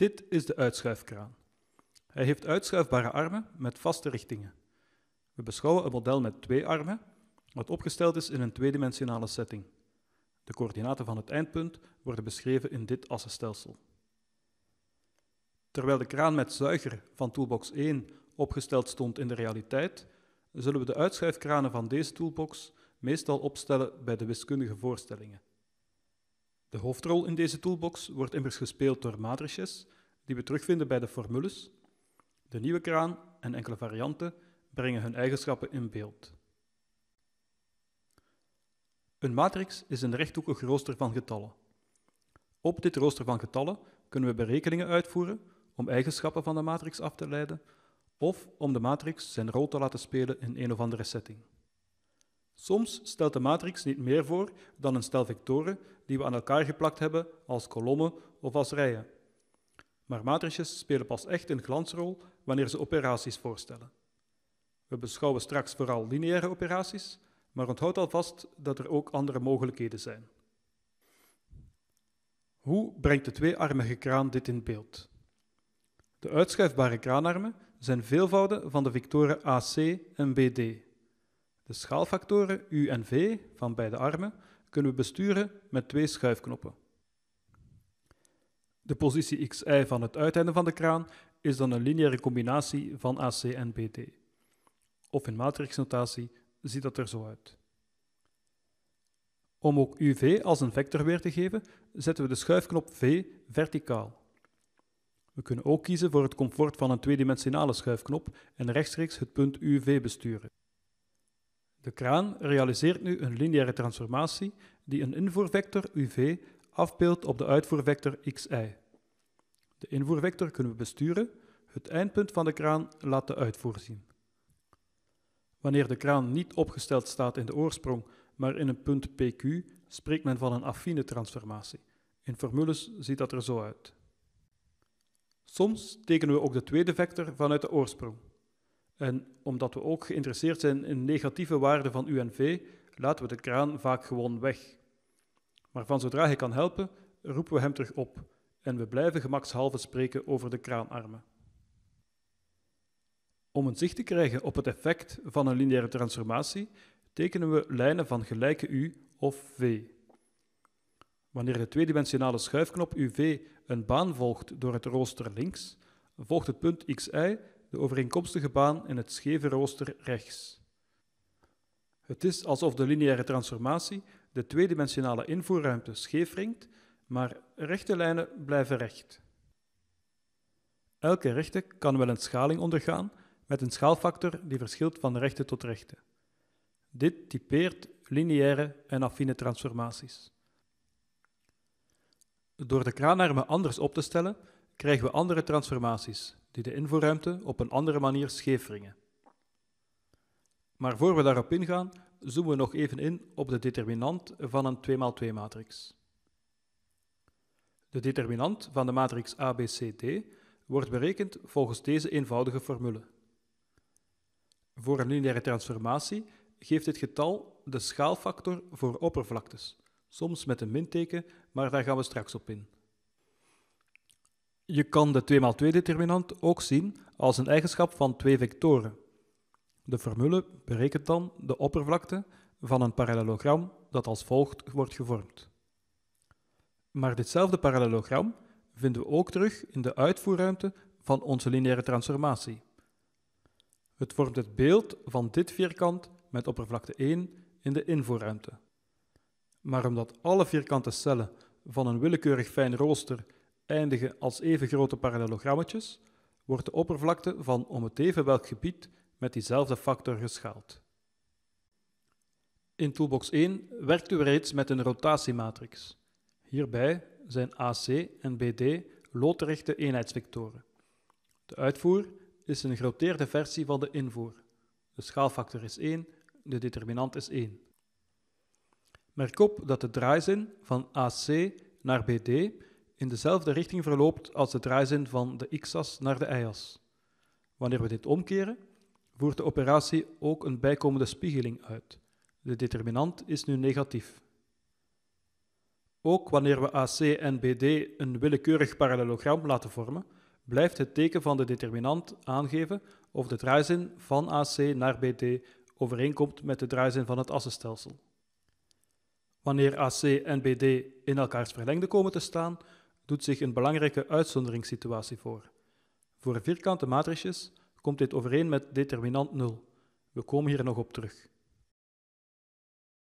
Dit is de uitschuifkraan. Hij heeft uitschuifbare armen met vaste richtingen. We beschouwen een model met twee armen, wat opgesteld is in een tweedimensionale setting. De coördinaten van het eindpunt worden beschreven in dit assenstelsel. Terwijl de kraan met zuiger van toolbox 1 opgesteld stond in de realiteit, zullen we de uitschuifkranen van deze toolbox meestal opstellen bij de wiskundige voorstellingen. De hoofdrol in deze toolbox wordt immers gespeeld door matrices, die we terugvinden bij de formules. De nieuwe kraan en enkele varianten brengen hun eigenschappen in beeld. Een matrix is een rechthoekig rooster van getallen. Op dit rooster van getallen kunnen we berekeningen uitvoeren om eigenschappen van de matrix af te leiden of om de matrix zijn rol te laten spelen in een of andere setting. Soms stelt de matrix niet meer voor dan een stel vectoren die we aan elkaar geplakt hebben als kolommen of als rijen. Maar matrices spelen pas echt een glansrol wanneer ze operaties voorstellen. We beschouwen straks vooral lineaire operaties, maar onthoud alvast dat er ook andere mogelijkheden zijn. Hoe brengt de tweearmige kraan dit in beeld? De uitschuifbare kraanarmen zijn veelvouden van de vectoren AC en BD, de schaalfactoren U en V van beide armen kunnen we besturen met twee schuifknoppen. De positie xi van het uiteinde van de kraan is dan een lineaire combinatie van AC en BD. Of in matrixnotatie ziet dat er zo uit. Om ook UV als een vector weer te geven, zetten we de schuifknop V verticaal. We kunnen ook kiezen voor het comfort van een tweedimensionale schuifknop en rechtstreeks het punt UV besturen. De kraan realiseert nu een lineaire transformatie die een invoervector UV afbeeldt op de uitvoervector xi. De invoervector kunnen we besturen, het eindpunt van de kraan laat de uitvoer zien. Wanneer de kraan niet opgesteld staat in de oorsprong, maar in een punt PQ, spreekt men van een affine transformatie. In formules ziet dat er zo uit. Soms tekenen we ook de tweede vector vanuit de oorsprong. En omdat we ook geïnteresseerd zijn in negatieve waarden van v, laten we de kraan vaak gewoon weg. Maar van zodra hij kan helpen, roepen we hem terug op en we blijven gemakshalve spreken over de kraanarmen. Om een zicht te krijgen op het effect van een lineaire transformatie, tekenen we lijnen van gelijke u of v. Wanneer de tweedimensionale schuifknop uv een baan volgt door het rooster links, volgt het punt xi de overeenkomstige baan in het scheve rooster rechts. Het is alsof de lineaire transformatie de tweedimensionale invoerruimte scheefringt, maar rechte lijnen blijven recht. Elke rechte kan wel een schaling ondergaan met een schaalfactor die verschilt van rechte tot rechte. Dit typeert lineaire en affine transformaties. Door de kraanarmen anders op te stellen, krijgen we andere transformaties, die de invoerruimte op een andere manier scheefringen. Maar voor we daarop ingaan, zoomen we nog even in op de determinant van een 2x2-matrix. De determinant van de matrix ABCD wordt berekend volgens deze eenvoudige formule. Voor een lineaire transformatie geeft dit getal de schaalfactor voor oppervlaktes, soms met een minteken, maar daar gaan we straks op in. Je kan de 2x2-determinant ook zien als een eigenschap van twee vectoren. De formule berekent dan de oppervlakte van een parallelogram dat als volgt wordt gevormd. Maar ditzelfde parallelogram vinden we ook terug in de uitvoerruimte van onze lineaire transformatie. Het vormt het beeld van dit vierkant met oppervlakte 1 in de invoerruimte. Maar omdat alle vierkante cellen van een willekeurig fijn rooster als even grote parallelogrammetjes, wordt de oppervlakte van om het even welk gebied met diezelfde factor geschaald. In toolbox 1 werkt u reeds met een rotatiematrix. Hierbij zijn AC en BD loodrechte eenheidsvectoren. De uitvoer is een geroteerde versie van de invoer. De schaalfactor is 1, de determinant is 1. Merk op dat de draaizin van AC naar BD in dezelfde richting verloopt als de draaizin van de x-as naar de y-as. Wanneer we dit omkeren, voert de operatie ook een bijkomende spiegeling uit. De determinant is nu negatief. Ook wanneer we AC en BD een willekeurig parallelogram laten vormen, blijft het teken van de determinant aangeven of de draaizin van AC naar BD overeenkomt met de draaizin van het assenstelsel. Wanneer AC en BD in elkaars verlengde komen te staan, doet zich een belangrijke uitzonderingssituatie voor. Voor vierkante matrices komt dit overeen met determinant 0. We komen hier nog op terug.